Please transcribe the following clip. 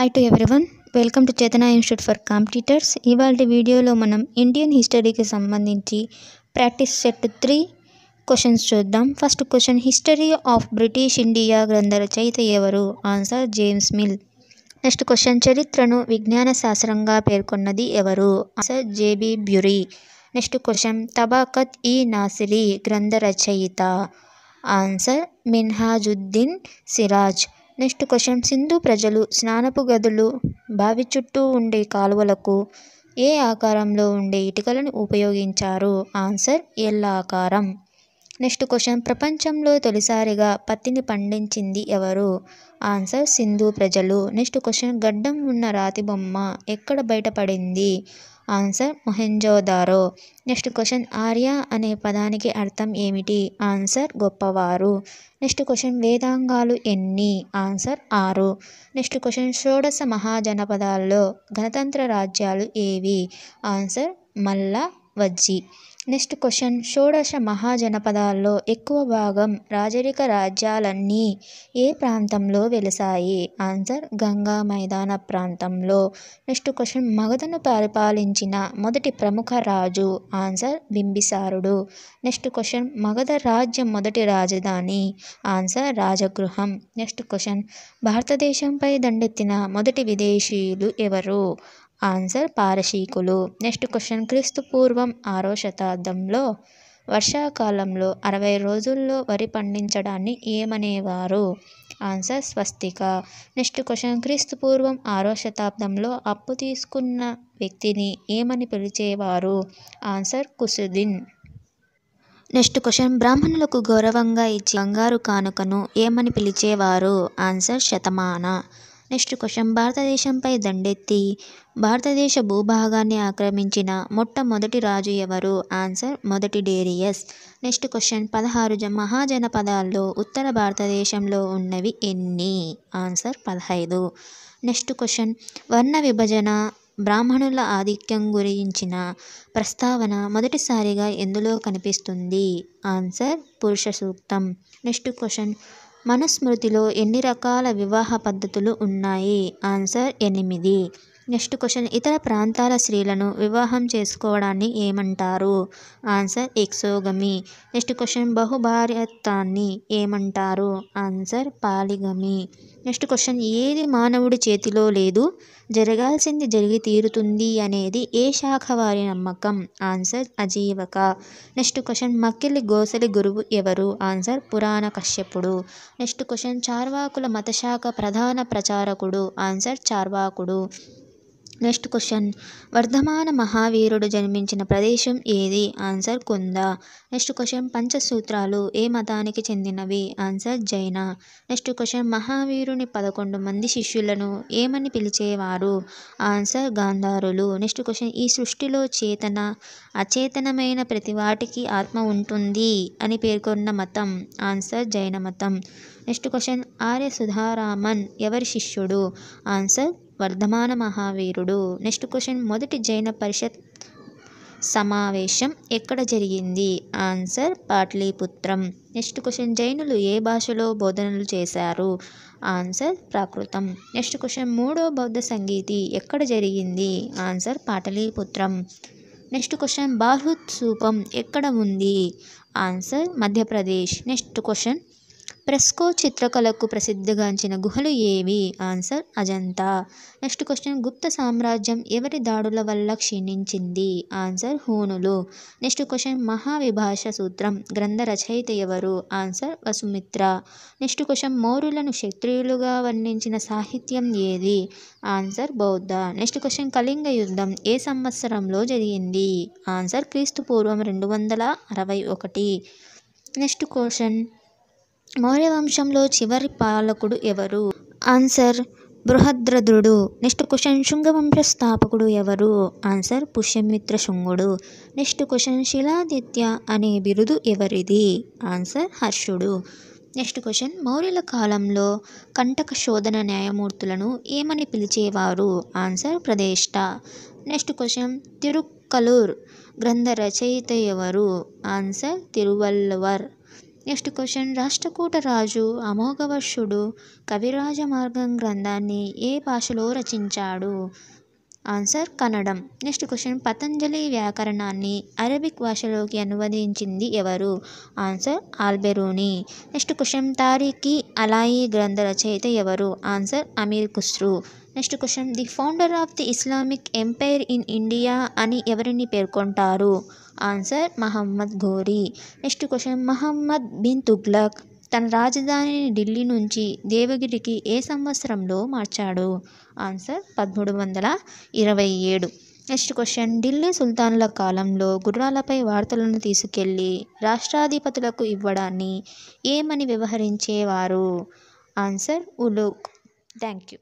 hi to everyone welcome to Chetana institute for competitors ఇవాళ వీడియోలో మనం ఇండియన్ హిస్టరీకి సంబంధించి ప్రాక్టీస్ సెట్ త్రీ క్వశ్చన్స్ చూద్దాం first question history of British India గ్రంథ రచయిత ఎవరు answer James Mill next question చరిత్రను విజ్ఞాన శాస్త్రంగా పేర్కొన్నది ఎవరు answer J B Bury next question Tabaqat i Nasiri గ్రంథ రచయిత answer Minhajuddin Siraj next question Sindhu ప్రజలు స్నానపు గదులు బావి చుట్టూ ఉండే కాలువలకు ఏ ఆకారంలో ఉండే ఇటుకలను ఉపయోగించారు ఆన్సర్ ఎల్ ఆకారం నెక్స్ట్ క్వశ్చన్ ప్రపంచంలో తొలిసారిగా పత్తిని పండించింది ఎవరు ఆన్సర్ సింధు ప్రజలు నెక్స్ట్ క్వశ్చన్ గడ్డం ఉన్న రాతి బొమ్మ ఎక్కడ బయటపడింది answer Mohenjodaro next question Arya అనే పదానికి అర్థం ఏమిటి ఆన్సర్ గొప్పవారు నెక్స్ట్ క్వశ్చన్ వేదాంగాలు ఎన్ని ఆన్సర్ ఆరు నెక్స్ట్ క్వశ్చన్ షోడశ మహాజనపదాల్లో గణతంత్ర రాజ్యాలు ఏవి ఆన్సర్ మల్ల వజ్జి నెక్స్ట్ క్వశ్చన్ షోడశ మహాజనపదాల్లో ఎక్కువ భాగం రాజరిక రాజ్యాలన్నీ ఏ ప్రాంతంలో వెలిసాయి ఆన్సర్ గంగా మైదాన ప్రాంతంలో నెక్స్ట్ క్వశ్చన్ మగధను పరిపాలించిన మొదటి ప్రముఖ రాజు ఆన్సర్ బింబిసారుడు నెక్స్ట్ క్వశ్చన్ మగధ రాజ్యం మొదటి రాజధాని ఆన్సర్ రాజగృహం నెక్స్ట్ క్వశ్చన్ భారతదేశంపై దండెత్తిన మొదటి విదేశీయులు ఎవరు ఆన్సర్ పారశీకులు నెక్స్ట్ క్వశ్చన్ క్రీస్తు పూర్వం ఆరో శతాబ్దంలో వర్షాకాలంలో అరవై రోజుల్లో వరి పండించడాన్ని ఏమనేవారు ఆన్సర్ స్వస్తిక నెక్స్ట్ క్వశ్చన్ క్రీస్తు పూర్వం ఆరో శతాబ్దంలో అప్పు తీసుకున్న వ్యక్తిని ఏమని పిలిచేవారు ఆన్సర్ కుసుదిన్ నెక్స్ట్ క్వశ్చన్ బ్రాహ్మణులకు గౌరవంగా ఇచ్చి బంగారు కానుకను ఏమని పిలిచేవారు ఆన్సర్ శతమాన నెక్స్ట్ క్వశ్చన్ భారతదేశంపై దండెత్తి భారతదేశ భూభాగాన్ని ఆక్రమించిన మొట్టమొదటి రాజు ఎవరు ఆన్సర్ మొదటి డేరియస్ నెక్స్ట్ క్వశ్చన్ పదహారు మహాజనపదాల్లో ఉత్తర భారతదేశంలో ఉన్నవి ఎన్ని ఆన్సర్ పదహైదు నెక్స్ట్ క్వశ్చన్ వర్ణ విభజన బ్రాహ్మణుల ఆధిక్యం గురించిన ప్రస్తావన మొదటిసారిగా ఎందులో కనిపిస్తుంది ఆన్సర్ పురుష సూక్తం నెక్స్ట్ క్వశ్చన్ మనుస్మృతిలో ఎన్ని రకాల వివాహ పద్ధతులు ఉన్నాయి ఆన్సర్ ఎనిమిది నెక్స్ట్ క్వశ్చన్ ఇతర ప్రాంతాల స్త్రీలను వివాహం చేసుకోవడాన్ని ఏమంటారు ఆన్సర్ ఎక్సోగమి నెక్స్ట్ క్వశ్చన్ బహుభార్యత్వాన్ని ఏమంటారు ఆన్సర్ పాలిగమి నెక్స్ట్ క్వశ్చన్ ఏది మానవుడి చేతిలో లేదు జరగాల్సింది జరిగి తీరుతుంది అనేది ఏ శాఖ వారి నమ్మకం answer Ajivaka next question Makkali Gosali గురువు ఎవరు ఆన్సర్ పురాణ కశ్యపుడు నెక్స్ట్ క్వశ్చన్ చార్వాకుల మతశాఖ ప్రధాన ప్రచారకుడు ఆన్సర్ చార్వాకుడు నెక్స్ట్ క్వశ్చన్ వర్ధమాన మహావీరుడు జన్మించిన ప్రదేశం ఏది ఆన్సర్ కుంద నెక్స్ట్ క్వశ్చన్ పంచసూత్రాలు ఏ మతానికి చెందినవి ఆన్సర్ జైన నెక్స్ట్ క్వశ్చన్ మహావీరుని పదకొండు మంది శిష్యులను ఏమని పిలిచేవారు ఆన్సర్ గాంధారులు నెక్స్ట్ క్వశ్చన్ ఈ సృష్టిలో చేతన అచేతనమైన ప్రతి వాటికి ఆత్మ ఉంటుంది అని పేర్కొన్న మతం ఆన్సర్ జైన మతం నెక్స్ట్ క్వశ్చన్ ఆర్య సుధారామన్ ఎవరి శిష్యుడు ఆన్సర్ వర్ధమాన మహావీరుడు నెక్స్ట్ క్వశ్చన్ మొదటి జైన పరిషత్ సమావేశం ఎక్కడ జరిగింది ఆన్సర్ పాట్లీపుత్రం నెక్స్ట్ క్వశ్చన్ జైనులు ఏ భాషలో బోధనలు చేశారు ఆన్సర్ ప్రాకృతం నెక్స్ట్ క్వశ్చన్ మూడో బౌద్ధ సంగీతి ఎక్కడ జరిగింది ఆన్సర్ పాటలీపుత్రం నెక్స్ట్ క్వశ్చన్ బాహుత్ సూపం ఎక్కడ ఉంది answer Madhya Pradesh next question fresco చిత్రకళకు ప్రసిద్ధిగాంచిన గుహలు ఏవి answer Ajanta next question Gupta సామ్రాజ్యం ఎవరి దాడుల వల్ల క్షీణించింది ఆన్సర్ హూనులు నెక్స్ట్ క్వశ్చన్ మహావిభాష సూత్రం గ్రంథ రచయిత ఎవరు ఆన్సర్ వసుమిత్ర నెక్స్ట్ క్వశ్చన్ మౌరులను క్షత్రియులుగా వర్ణించిన సాహిత్యం ఏది ఆన్సర్ బౌద్ధ నెక్స్ట్ క్వశ్చన్ కళింగ యుద్ధం ఏ సంవత్సరంలో జరిగింది ఆన్సర్ క్రీస్తు పూర్వం రెండు వందల అరవై ఒకటి నెక్స్ట్ క్వశ్చన్ మౌర్య వంశంలో చివరి పాలకుడు ఎవరు ఆన్సర్ బృహద్రథుడు నెక్స్ట్ క్వశ్చన్ శృంగవంశ స్థాపకుడు ఎవరు ఆన్సర్ పుష్యమిత్ర శృంగుడు నెక్స్ట్ క్వశ్చన్ శిలాదిత్య అనే బిరుదు ఎవరిది ఆన్సర్ హర్షుడు నెక్స్ట్ క్వశ్చన్ మౌర్యుల కాలంలో కంటక శోధన న్యాయమూర్తులను ఏమని పిలిచేవారు ఆన్సర్ ప్రదేష్ట నెక్స్ట్ క్వశ్చన్ తిరుక్కలూర్ గ్రంథ రచయిత ఎవరు answer Thiruvalluvar next question Rashtrakuta రాజు అమోఘవర్షుడు కవిరాజ మార్గం గ్రంథాన్ని ఏ భాషలో రచించాడు ఆన్సర్ కన్నడం నెక్స్ట్ క్వశ్చన్ పతంజలి వ్యాకరణాన్ని అరబిక్ భాషలోకి అనువదించింది ఎవరు answer Alberuni next question Tarikhi Alai గ్రంథ రచయిత ఎవరు answer Amir Khusrau next question the founder of the Islamic empire in India అని ఎవరిని పేర్కొంటారు answer Muhammad Ghori next question Muhammad bin Tughlaq తన రాజధానిని ఢిల్లీ నుంచి దేవగిరికి ఏ సంవత్సరంలో మార్చాడు ఆన్సర్ పదమూడు వందల ఇరవై ఏడు నెక్స్ట్ క్వశ్చన్ ఢిల్లీ సుల్తాన్ల కాలంలో గుర్రాలపై వార్తలను తీసుకెళ్ళి రాష్ట్రాధిపతులకు ఇవ్వడాన్ని ఏమని వ్యవహరించేవారు ఆన్సర్ ఉలూక్ థ్యాంక్ యూ